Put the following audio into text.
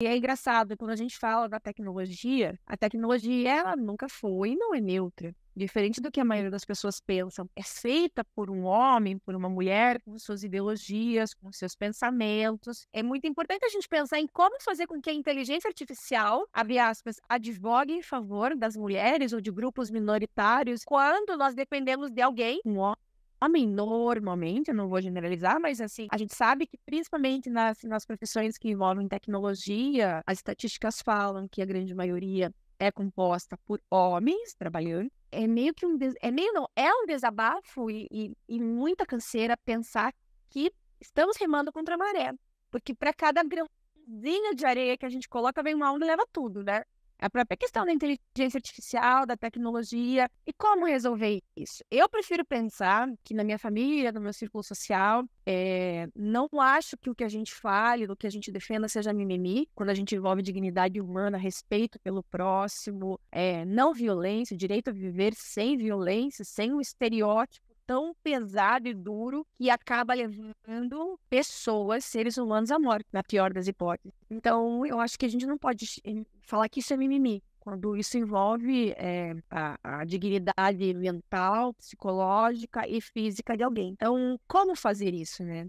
E é engraçado, quando a gente fala da tecnologia, a tecnologia ela nunca foi e não é neutra. Diferente do que a uhum. maioria das pessoas pensam, é feita por um homem, por uma mulher, com suas ideologias, com seus pensamentos. É muito importante a gente pensar em como fazer com que a inteligência artificial, abre aspas, advogue em favor das mulheres ou de grupos minoritários quando nós dependemos de alguém, um homem homem, normalmente, eu não vou generalizar, mas assim, a gente sabe que principalmente nas, assim, nas profissões que envolvem tecnologia, as estatísticas falam que a grande maioria é composta por homens trabalhando. É meio que um des... é meio não, é um desabafo e, e, e muita canseira pensar que estamos remando contra a maré, porque para cada grãozinho de areia que a gente coloca vem uma onda e leva tudo, né? a própria questão da inteligência artificial, da tecnologia e como resolver isso. Eu prefiro pensar que na minha família, no meu círculo social, é, não acho que o que a gente fale, do que a gente defenda seja mimimi, quando a gente envolve dignidade humana, respeito pelo próximo, é, não violência, direito a viver sem violência, sem o um estereótipo tão pesado e duro que acaba levando pessoas, seres humanos, à morte, na pior das hipóteses. Então, eu acho que a gente não pode falar que isso é mimimi. Quando isso envolve é, a, a dignidade mental, psicológica e física de alguém. Então, como fazer isso, né?